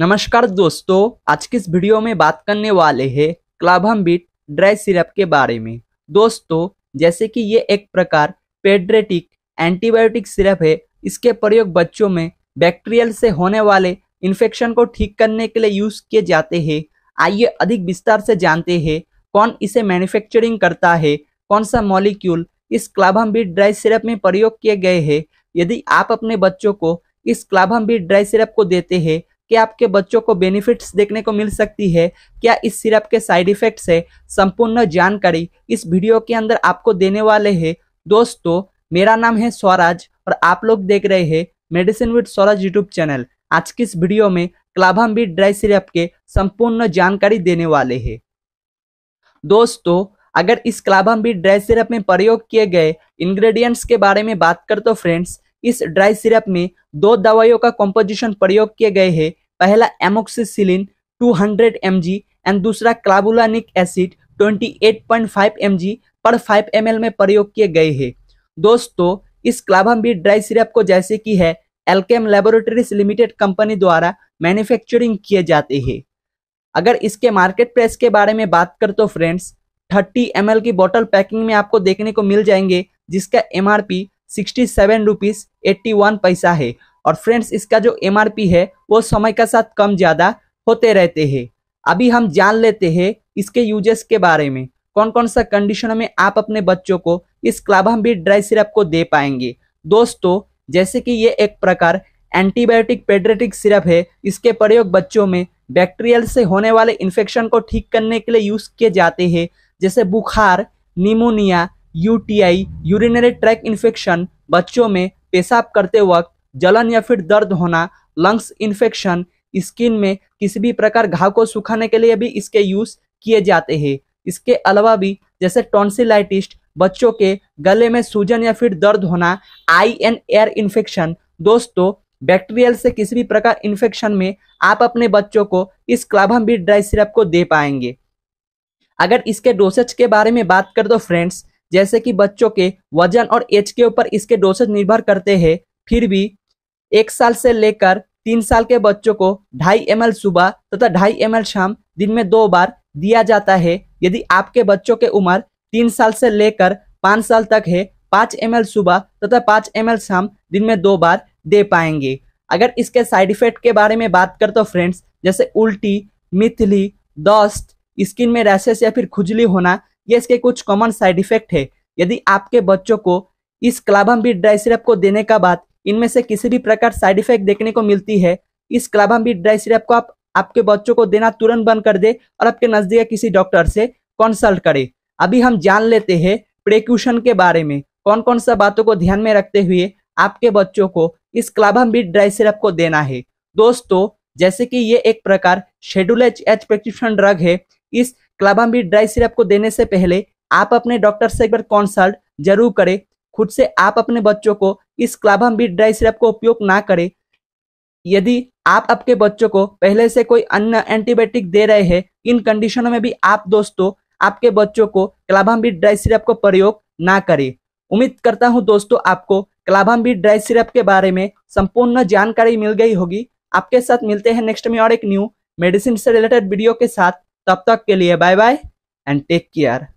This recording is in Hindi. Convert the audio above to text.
नमस्कार दोस्तों आज के इस वीडियो में बात करने वाले हैं बीट ड्राई सिरप के बारे में दोस्तों जैसे कि ये एक प्रकार पेड्रेटिक एंटीबायोटिक सिरप है इसके प्रयोग बच्चों में बैक्टीरियल से होने वाले इन्फेक्शन को ठीक करने के लिए यूज किए जाते हैं आइए अधिक विस्तार से जानते हैं कौन इसे मैन्युफैक्चरिंग करता है कौन सा मॉलिक्यूल इस क्लाभम बीट ड्राई सिरप में प्रयोग किए गए हैं यदि आप अपने बच्चों को इस क्लाभम बीट ड्राई सिरप को देते हैं क्या आपके बच्चों को बेनिफिट्स देखने को मिल सकती है क्या इस सिरप के साइड इफेक्ट्स है संपूर्ण जानकारी इस वीडियो के अंदर आपको देने वाले हैं दोस्तों मेरा नाम है स्वराज और आप लोग देख रहे हैं medicine with Swaraj YouTube channel आज की इस वीडियो में क्लाभाम बीट ड्राई सिरप के संपूर्ण जानकारी देने वाले हैं दोस्तों अगर इस क्लाभाम बीट ड्राई सिरप में प्रयोग किए गए इंग्रेडिएंट्स के बारे में बात कर तो फ्रेंड्स इस ड्राई सिरप में दो दवाइयों का कॉम्पोजिशन प्रयोग किए गए हैं पहला एमोक्सिसिलिन 200 mg एंड दूसरा क्लाबुलानिक एसिड 28.5 mg पर 5 ml में प्रयोग किए गए हैं दोस्तों इस क्लाभाम्बीट ड्राई सिरप को जैसे कि है एलकेम लेबोरेटरीज लिमिटेड कंपनी द्वारा मैन्युफैक्चरिंग किए जाते हैं अगर इसके मार्केट प्राइस के बारे में बात कर तो फ्रेंड्स 30 एम की बॉटल पैकिंग में आपको देखने को मिल जाएंगे जिसका M R P sixty seven rupees eighty one पैसा है और फ्रेंड्स इसका जो एम है वो समय के साथ कम ज़्यादा होते रहते हैं अभी हम जान लेते हैं इसके यूजेस के बारे में कौन कौन सा कंडीशन में आप अपने बच्चों को इस भी ड्राई सिरप को दे पाएंगे दोस्तों जैसे कि ये एक प्रकार एंटीबायोटिक पेड्रेटिक सिरप है इसके प्रयोग बच्चों में बैक्टीरियल से होने वाले इन्फेक्शन को ठीक करने के लिए यूज़ किए जाते हैं जैसे बुखार pneumonia UTI urinary tract infection बच्चों में पेशाब करते वक्त जलन या फिर दर्द होना लंग्स इन्फेक्शन स्किन में किसी भी प्रकार घाव को सुखाने के लिए भी इसके यूज किए जाते हैं इसके अलावा भी जैसे टॉन्सिलाइटिस्ट बच्चों के गले में सूजन या फिर दर्द होना आई एन एयर इन्फेक्शन दोस्तों बैक्टीरियल से किसी भी प्रकार इन्फेक्शन में आप अपने बच्चों को इस क्लाभम क्लाभाम्बी ड्राई सिरप को दे पाएंगे अगर इसके डोसेज के बारे में बात कर दो फ्रेंड्स जैसे कि बच्चों के वजन और एज के ऊपर इसके डोसेज निर्भर करते हैं फिर भी एक साल से लेकर तीन साल के बच्चों को ढाई एम सुबह तथा ढाई एम शाम दिन में दो बार दिया जाता है यदि आपके बच्चों के उम्र तीन साल से लेकर पाँच साल तक है पाँच एम सुबह तथा पाँच एम शाम दिन में दो बार दे पाएंगे अगर इसके साइड इफेक्ट के बारे में बात कर तो फ्रेंड्स जैसे उल्टी मिथली दस्त स्किन में रैसेस या फिर खुजली होना ये इसके कुछ कॉमन साइड इफेक्ट है यदि आपके बच्चों को इस क्लाबम बीट ड्राई सिरप को देने का बाद इनमें से किसी भी प्रकार साइड इफेक्ट देखने को मिलती है इस क्लाबाम्बी ड्राई सिरप को आप आपके बच्चों को देना तुरंत बंद कर दे और आपके नजदीक किसी डॉक्टर से कंसल्ट करें अभी हम जान लेते हैं प्रेक्यूशन के बारे में कौन कौन सा बातों को ध्यान में रखते हुए आपके बच्चों को इस क्लाबाम्बिड ड्राई सिरप को देना है दोस्तों जैसे कि ये एक प्रकार schedule H H prescription drug है इस क्लाबाम्बिड ड्राई सिरप को देने से पहले आप अपने डॉक्टर से एक बार कंसल्ट जरूर करें खुद से आप अपने बच्चों को इस क्लाभम बीट ड्राई सिरप का उपयोग ना करें यदि आप आपके बच्चों को पहले से कोई अन्य एंटीबायोटिक दे रहे हैं इन कंडीशनों में भी आप दोस्तों आपके बच्चों को क्लाभम बीट ड्राई सिरप का प्रयोग ना करें उम्मीद करता हूँ दोस्तों आपको क्लाभम बीट ड्राई सिरप के बारे में संपूर्ण जानकारी मिल गई होगी आपके साथ मिलते हैं नेक्स्ट में और एक न्यू मेडिसिन से रिलेटेड वीडियो के साथ तब तक के लिए bye bye and take care